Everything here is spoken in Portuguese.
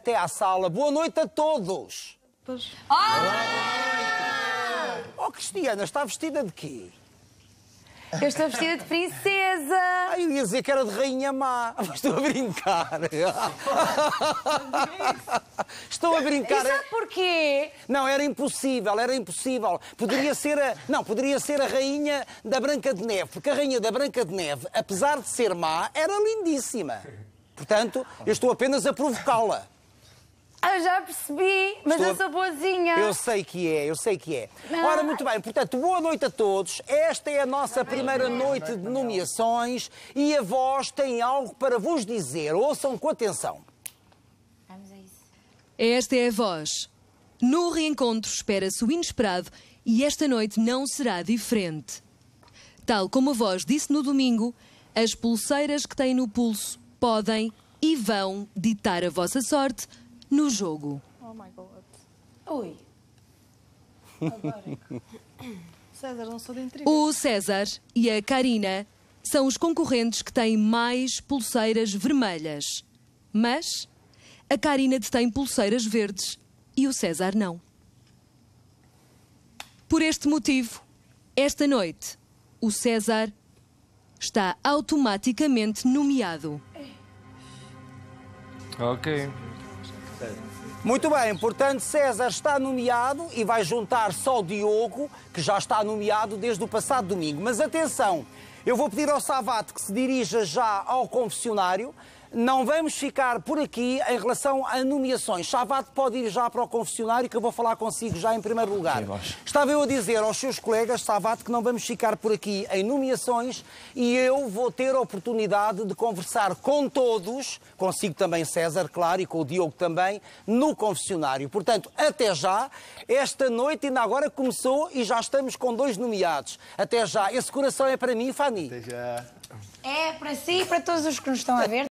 até à sala. Boa noite a todos! Pois. Ah! Oh, Cristiana, está vestida de quê? Eu estou vestida de princesa. Ai, ah, eu ia dizer que era de rainha má, mas estou a brincar. estou a brincar. E sabe porquê? Não, era impossível, era impossível. Poderia ser a... Não, poderia ser a rainha da Branca de Neve, porque a rainha da Branca de Neve, apesar de ser má, era lindíssima. Portanto, eu estou apenas a provocá-la. Ah, eu já percebi, mas Estou... eu sou boazinha. Eu sei que é, eu sei que é. Não. Ora, muito bem, portanto, boa noite a todos. Esta é a nossa primeira noite de nomeações e a voz tem algo para vos dizer. Ouçam com atenção. Vamos a isso. Esta é a voz. No reencontro espera-se o inesperado e esta noite não será diferente. Tal como a voz disse no domingo, as pulseiras que têm no pulso podem e vão ditar a vossa sorte no jogo. Oh my god. Oi. César, não sou de intriga. O César e a Karina são os concorrentes que têm mais pulseiras vermelhas. Mas a Karina detém pulseiras verdes e o César não. Por este motivo, esta noite, o César está automaticamente nomeado. Ok. Muito bem, portanto, César está nomeado e vai juntar só Diogo, que já está nomeado desde o passado domingo. Mas atenção, eu vou pedir ao Savate que se dirija já ao confessionário. Não vamos ficar por aqui em relação a nomeações. Chavato pode ir já para o confessionário que eu vou falar consigo já em primeiro lugar. Sim, Estava eu a dizer aos seus colegas, Chavato, que não vamos ficar por aqui em nomeações e eu vou ter a oportunidade de conversar com todos, consigo também César, claro, e com o Diogo também, no confessionário. Portanto, até já. Esta noite ainda agora começou e já estamos com dois nomeados. Até já. Esse coração é para mim, Fanny. Até já. É para si e para todos os que nos estão a ver.